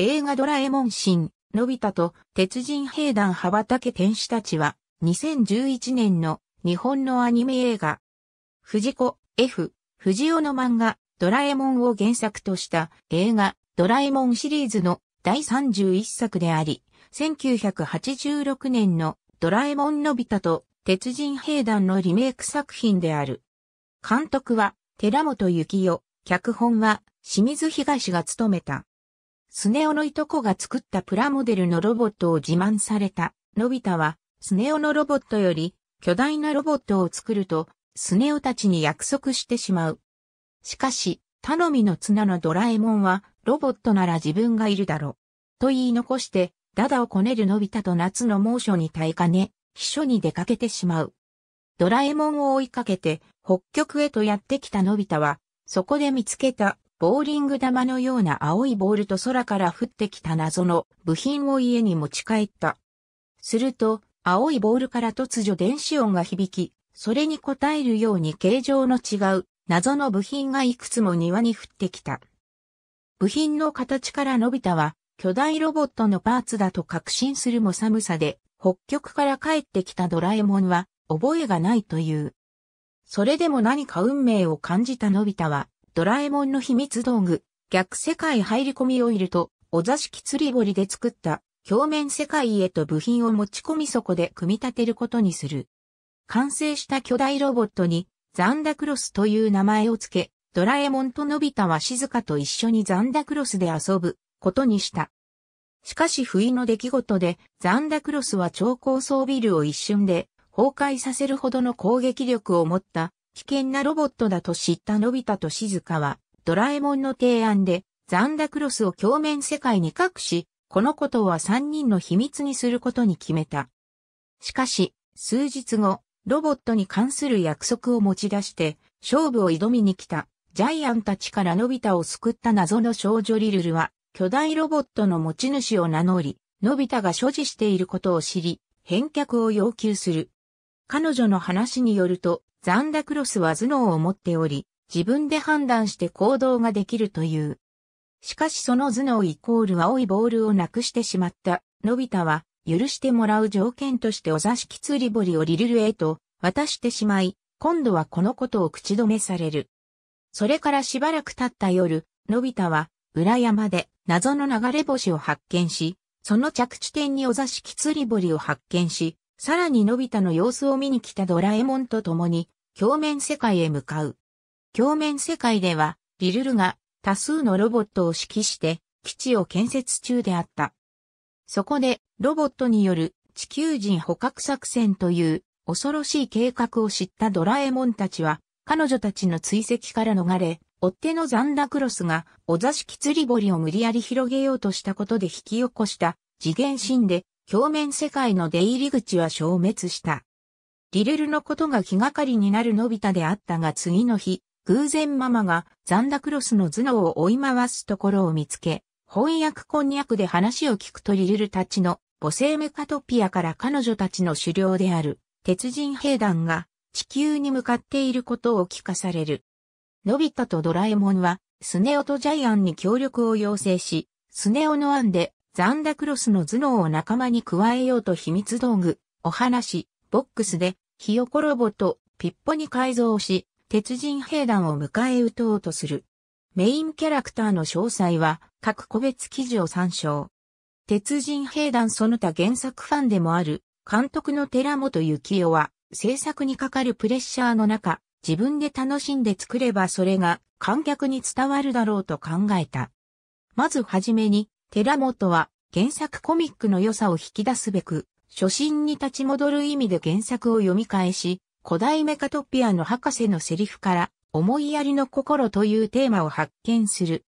映画ドラえもん新、のび太と鉄人兵団羽ばたけ天使たちは、2011年の日本のアニメ映画、藤子 F、藤尾の漫画、ドラえもんを原作とした映画、ドラえもんシリーズの第31作であり、1986年のドラえもんのび太と鉄人兵団のリメイク作品である。監督は寺本幸雄、脚本は清水東が務めた。スネオのいとこが作ったプラモデルのロボットを自慢された、のび太は、スネオのロボットより、巨大なロボットを作ると、スネオたちに約束してしまう。しかし、頼みの綱のドラえもんは、ロボットなら自分がいるだろう。と言い残して、ダダをこねるのび太と夏の猛暑に耐えかね、秘書に出かけてしまう。ドラえもんを追いかけて、北極へとやってきたのび太は、そこで見つけたボーリング玉のような青いボールと空から降ってきた謎の部品を家に持ち帰った。すると、青いボールから突如電子音が響き、それに応えるように形状の違う謎の部品がいくつも庭に降ってきた。部品の形から伸びたは巨大ロボットのパーツだと確信するも寒さで北極から帰ってきたドラえもんは覚えがないという。それでも何か運命を感じたのび太はドラえもんの秘密道具、逆世界入り込みオイルと、お座敷釣り堀で作った表面世界へと部品を持ち込みそこで組み立てることにする。完成した巨大ロボットにザンダクロスという名前を付け、ドラえもんとのび太は静かと一緒にザンダクロスで遊ぶことにした。しかし不意の出来事でザンダクロスは超高層ビルを一瞬で崩壊させるほどの攻撃力を持った危険なロボットだと知ったのび太と静香は、ドラえもんの提案で、ザンダクロスを鏡面世界に隠し、このことは三人の秘密にすることに決めた。しかし、数日後、ロボットに関する約束を持ち出して、勝負を挑みに来た、ジャイアンたちからのび太を救った謎の少女リルルは、巨大ロボットの持ち主を名乗り、のび太が所持していることを知り、返却を要求する。彼女の話によると、ザンダクロスは頭脳を持っており、自分で判断して行動ができるという。しかしその頭脳イコール青いボールをなくしてしまった、のび太は、許してもらう条件としてお座敷釣り堀をリルルへと渡してしまい、今度はこのことを口止めされる。それからしばらく経った夜、のび太は、裏山で謎の流れ星を発見し、その着地点にお座敷釣り堀を発見し、さらにのび太の様子を見に来たドラえもんと共に、鏡面世界へ向かう。鏡面世界では、リルルが多数のロボットを指揮して基地を建設中であった。そこでロボットによる地球人捕獲作戦という恐ろしい計画を知ったドラえもんたちは彼女たちの追跡から逃れ、追っ手のザンダクロスがお座敷釣り堀を無理やり広げようとしたことで引き起こした次元神で表面世界の出入り口は消滅した。リレルのことが気がかりになるのび太であったが次の日、偶然ママがザンダクロスの頭脳を追い回すところを見つけ、翻訳こんにゃくで話を聞くとリレルたちの母性メカトピアから彼女たちの狩猟である鉄人兵団が地球に向かっていることを聞かされる。のび太とドラえもんはスネオとジャイアンに協力を要請し、スネオの案でザンダクロスの頭脳を仲間に加えようと秘密道具、お話、ボックスで、ヒヨコロボとピッポに改造し、鉄人兵団を迎え撃とうとする。メインキャラクターの詳細は各個別記事を参照。鉄人兵団その他原作ファンでもある監督の寺本幸夫は制作にかかるプレッシャーの中、自分で楽しんで作ればそれが観客に伝わるだろうと考えた。まずはじめに寺本は原作コミックの良さを引き出すべく、初心に立ち戻る意味で原作を読み返し、古代メカトピアの博士のセリフから、思いやりの心というテーマを発見する。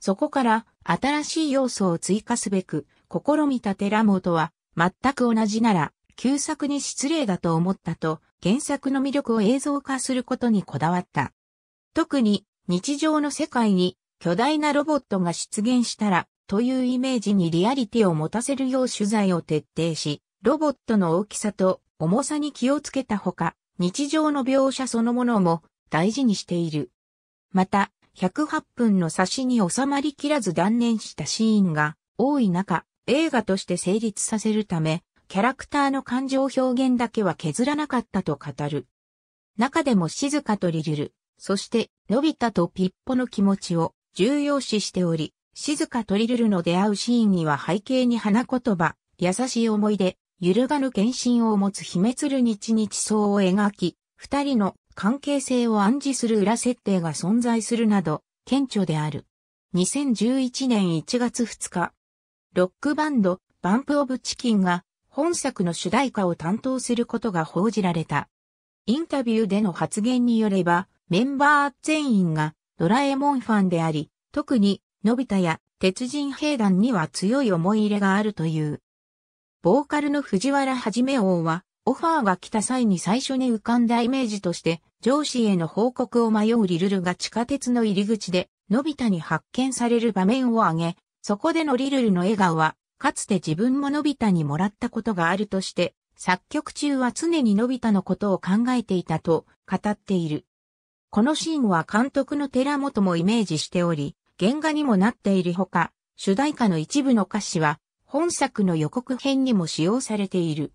そこから新しい要素を追加すべく、試みた寺本は、全く同じなら、旧作に失礼だと思ったと、原作の魅力を映像化することにこだわった。特に、日常の世界に巨大なロボットが出現したら、というイメージにリアリティを持たせるよう取材を徹底し、ロボットの大きさと重さに気をつけたほか、日常の描写そのものも大事にしている。また、108分の差しに収まりきらず断念したシーンが多い中、映画として成立させるため、キャラクターの感情表現だけは削らなかったと語る。中でも静かとリリル、そして、のび太とピッポの気持ちを重要視しており、静かトリルルの出会うシーンには背景に花言葉、優しい思い出、揺るがぬ献身を持つ密る日日層を描き、二人の関係性を暗示する裏設定が存在するなど、顕著である。2011年1月2日、ロックバンド、バンプオブチキンが本作の主題歌を担当することが報じられた。インタビューでの発言によれば、メンバー全員がドラえもんファンであり、特にのび太や鉄人兵団には強い思い入れがあるという。ボーカルの藤原はじめ王は、オファーが来た際に最初に浮かんだイメージとして、上司への報告を迷うリルルが地下鉄の入り口で、のび太に発見される場面を挙げ、そこでのリルルの笑顔は、かつて自分ものび太にもらったことがあるとして、作曲中は常にのび太のことを考えていたと語っている。このシーンは監督の寺本もイメージしており、原画にもなっているほか、主題歌の一部の歌詞は本作の予告編にも使用されている。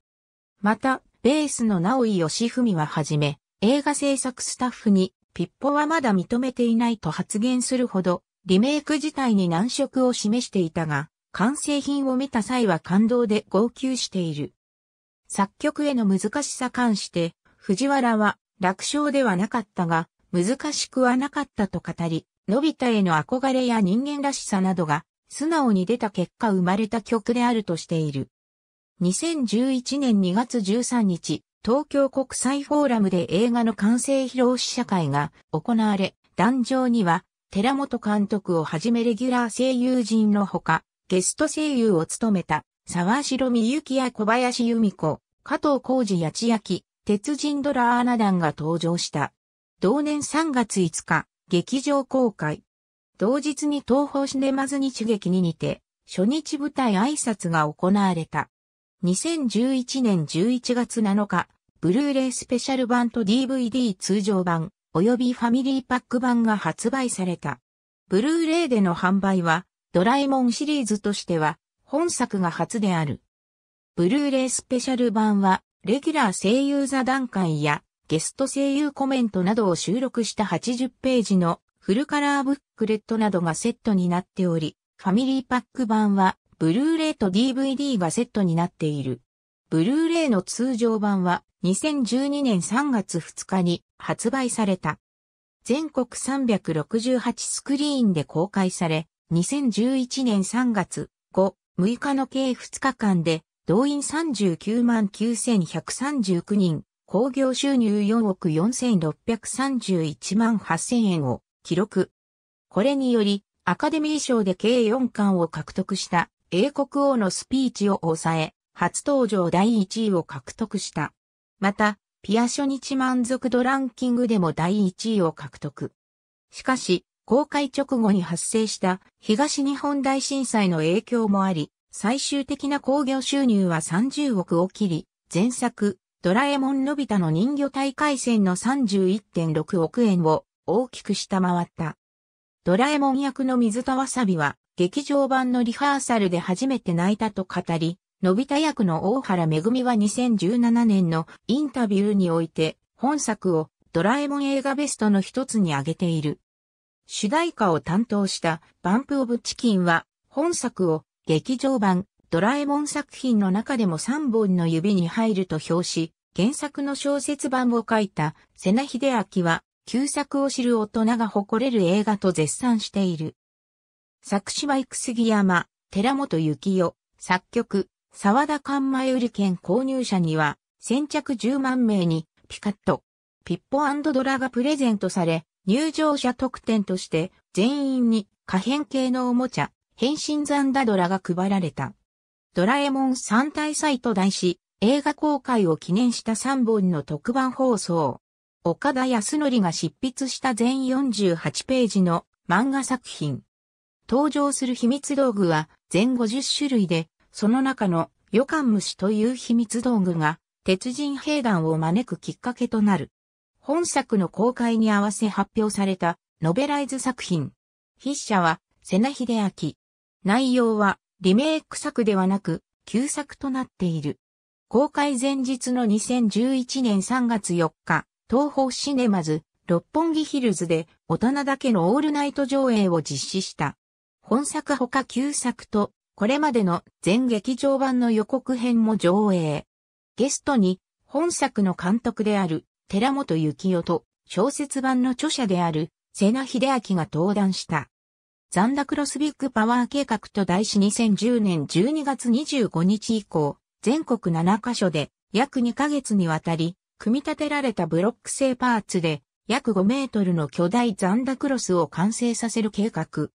また、ベースの直井義文ははじめ、映画制作スタッフに、ピッポはまだ認めていないと発言するほど、リメイク自体に難色を示していたが、完成品を見た際は感動で号泣している。作曲への難しさ関して、藤原は楽勝ではなかったが、難しくはなかったと語り、のび太への憧れや人間らしさなどが素直に出た結果生まれた曲であるとしている。2011年2月13日、東京国際フォーラムで映画の完成披露試写会が行われ、壇上には寺本監督をはじめレギュラー声優陣のほか、ゲスト声優を務めた沢城美幸や小林由美子、加藤浩二や千秋、鉄人ドラーナ団が登場した。同年3月5日、劇場公開。同日に東方シネマズ日劇に似て、初日舞台挨拶が行われた。2011年11月7日、ブルーレイスペシャル版と DVD 通常版、及びファミリーパック版が発売された。ブルーレイでの販売は、ドラえもんシリーズとしては、本作が初である。ブルーレイスペシャル版は、レギュラー声優座談会や、ゲスト声優コメントなどを収録した80ページのフルカラーブックレットなどがセットになっており、ファミリーパック版は、ブルーレイと DVD がセットになっている。ブルーレイの通常版は、2012年3月2日に発売された。全国368スクリーンで公開され、2011年3月5、6日の計2日間で、動員39万9139人、興行収入4億4631万8000円を記録。これにより、アカデミー賞で計4巻を獲得した英国王のスピーチを抑え、初登場第1位を獲得した。また、ピア初日満足度ランキングでも第1位を獲得。しかし、公開直後に発生した東日本大震災の影響もあり、最終的な興行収入は30億を切り、前作、ドラえもんのび太の人魚大会戦の31.6億円を大きく下回った。ドラえもん役の水田わさびは劇場版のリハーサルで初めて泣いたと語り、のび太役の大原めぐみは2017年のインタビューにおいて本作をドラえもん映画ベストの一つに挙げている。主題歌を担当したバンプオブチキンは本作を劇場版ドラえもん作品の中でも3本の指に入ると評し、原作の小説版を書いた瀬名秀明は、旧作を知る大人が誇れる映画と絶賛している。作詞は幾杉山、寺本幸代、作曲、沢田勘前売り券購入者には、先着10万名に、ピカッと、ピッポドラがプレゼントされ、入場者特典として、全員に可変形のおもちゃ、変身ザンダドラが配られた。ドラえもん3体祭と題し、映画公開を記念した3本の特番放送。岡田康則が執筆した全48ページの漫画作品。登場する秘密道具は全50種類で、その中の予感虫という秘密道具が鉄人兵団を招くきっかけとなる。本作の公開に合わせ発表されたノベライズ作品。筆者は瀬名秀明。内容はリメイク作ではなく、旧作となっている。公開前日の2011年3月4日、東方シネマズ、六本木ヒルズで大人だけのオールナイト上映を実施した。本作ほか旧作と、これまでの全劇場版の予告編も上映。ゲストに、本作の監督である、寺本幸雄と、小説版の著者である、瀬名秀明が登壇した。ザンダクロスビッグパワー計画と題し2010年12月25日以降、全国7カ所で約2ヶ月にわたり、組み立てられたブロック製パーツで約5メートルの巨大ザンダクロスを完成させる計画。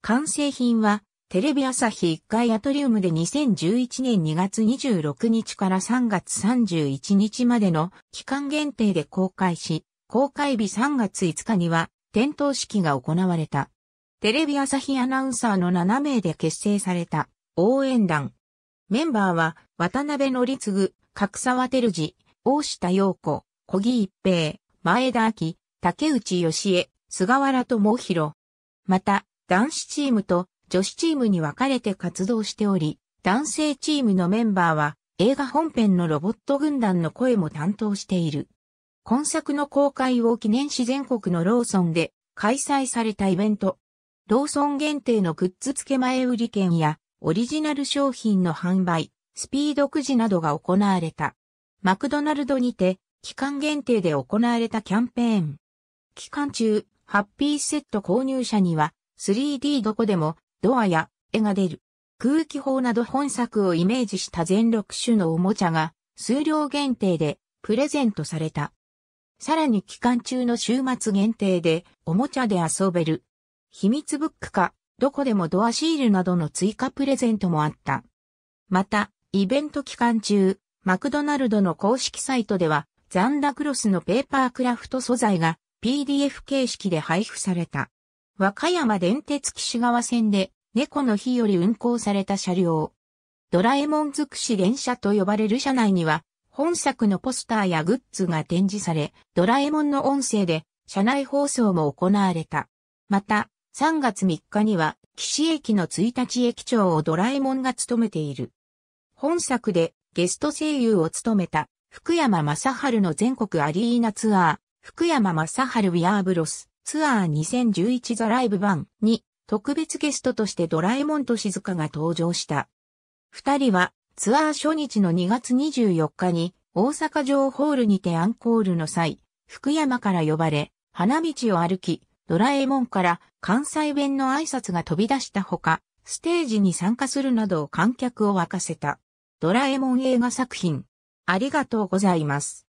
完成品は、テレビ朝日1階アトリウムで2011年2月26日から3月31日までの期間限定で公開し、公開日3月5日には点灯式が行われた。テレビ朝日アナウンサーの7名で結成された応援団。メンバーは渡辺則次、角沢照次、大下陽子、小木一平、前田明、竹内義恵、菅原智弘。また、男子チームと女子チームに分かれて活動しており、男性チームのメンバーは映画本編のロボット軍団の声も担当している。今作の公開を記念し全国のローソンで開催されたイベント、ローソン限定のグッズ付け前売り券やオリジナル商品の販売、スピードくじなどが行われた。マクドナルドにて期間限定で行われたキャンペーン。期間中、ハッピーセット購入者には 3D どこでもドアや絵が出る。空気砲など本作をイメージした全6種のおもちゃが数量限定でプレゼントされた。さらに期間中の週末限定でおもちゃで遊べる秘密ブックか、どこでもドアシールなどの追加プレゼントもあった。また、イベント期間中、マクドナルドの公式サイトでは、ザンダクロスのペーパークラフト素材が PDF 形式で配布された。和歌山電鉄岸川線で猫の日より運行された車両。ドラえもん尽くし電車と呼ばれる車内には、本作のポスターやグッズが展示され、ドラえもんの音声で車内放送も行われた。また、3月3日には、岸駅の1日駅長をドラえもんが務めている。本作でゲスト声優を務めた福山雅治の全国アリーナツアー、福山雅治ウィアーブロスツアー2011ザライブ版に特別ゲストとしてドラえもんと静香が登場した。二人はツアー初日の2月24日に大阪城ホールにてアンコールの際、福山から呼ばれ、花道を歩き、ドラえもんから関西弁の挨拶が飛び出したほか、ステージに参加するなど観客を沸かせた。ドラえもん映画作品。ありがとうございます。